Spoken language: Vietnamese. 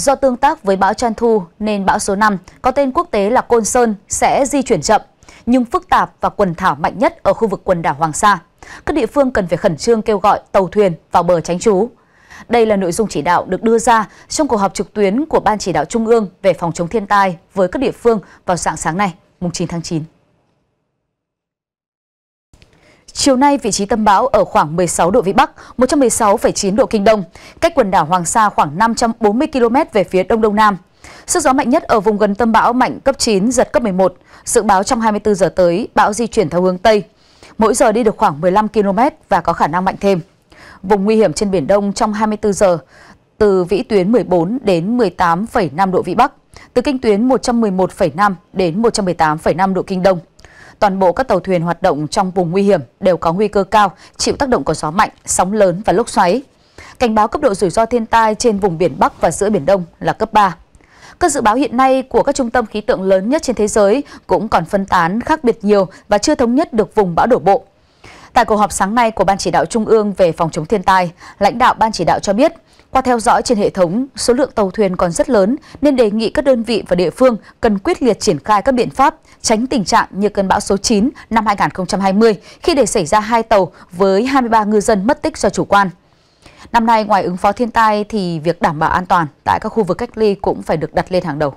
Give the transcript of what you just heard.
Do tương tác với bão Chan Thu nên bão số 5 có tên quốc tế là Côn Sơn sẽ di chuyển chậm nhưng phức tạp và quần thảo mạnh nhất ở khu vực quần đảo Hoàng Sa. Các địa phương cần phải khẩn trương kêu gọi tàu thuyền vào bờ tránh trú. Đây là nội dung chỉ đạo được đưa ra trong cuộc họp trực tuyến của Ban chỉ đạo Trung ương về phòng chống thiên tai với các địa phương vào sáng sáng nay, mùng 9 tháng 9. Chiều nay, vị trí tâm bão ở khoảng 16 độ Vĩ Bắc, 116,9 độ Kinh Đông, cách quần đảo Hoàng Sa khoảng 540 km về phía Đông Đông Nam. Sức gió mạnh nhất ở vùng gần tâm bão mạnh cấp 9, giật cấp 11. Dự báo trong 24 giờ tới, bão di chuyển theo hướng Tây. Mỗi giờ đi được khoảng 15 km và có khả năng mạnh thêm. Vùng nguy hiểm trên Biển Đông trong 24 giờ, từ vĩ tuyến 14 đến 18,5 độ Vĩ Bắc, từ kinh tuyến 111,5 đến 118,5 độ Kinh Đông toàn bộ các tàu thuyền hoạt động trong vùng nguy hiểm đều có nguy cơ cao chịu tác động của gió mạnh, sóng lớn và lốc xoáy. Cảnh báo cấp độ rủi ro thiên tai trên vùng biển Bắc và giữa Biển Đông là cấp 3. Các dự báo hiện nay của các trung tâm khí tượng lớn nhất trên thế giới cũng còn phân tán khác biệt nhiều và chưa thống nhất được vùng bão đổ bộ. Tại cuộc họp sáng nay của Ban chỉ đạo Trung ương về phòng chống thiên tai, lãnh đạo Ban chỉ đạo cho biết, qua theo dõi trên hệ thống, số lượng tàu thuyền còn rất lớn nên đề nghị các đơn vị và địa phương cần quyết liệt triển khai các biện pháp tránh tình trạng như cơn bão số 9 năm 2020 khi để xảy ra hai tàu với 23 ngư dân mất tích do chủ quan. Năm nay ngoài ứng phó thiên tai thì việc đảm bảo an toàn tại các khu vực cách ly cũng phải được đặt lên hàng đầu.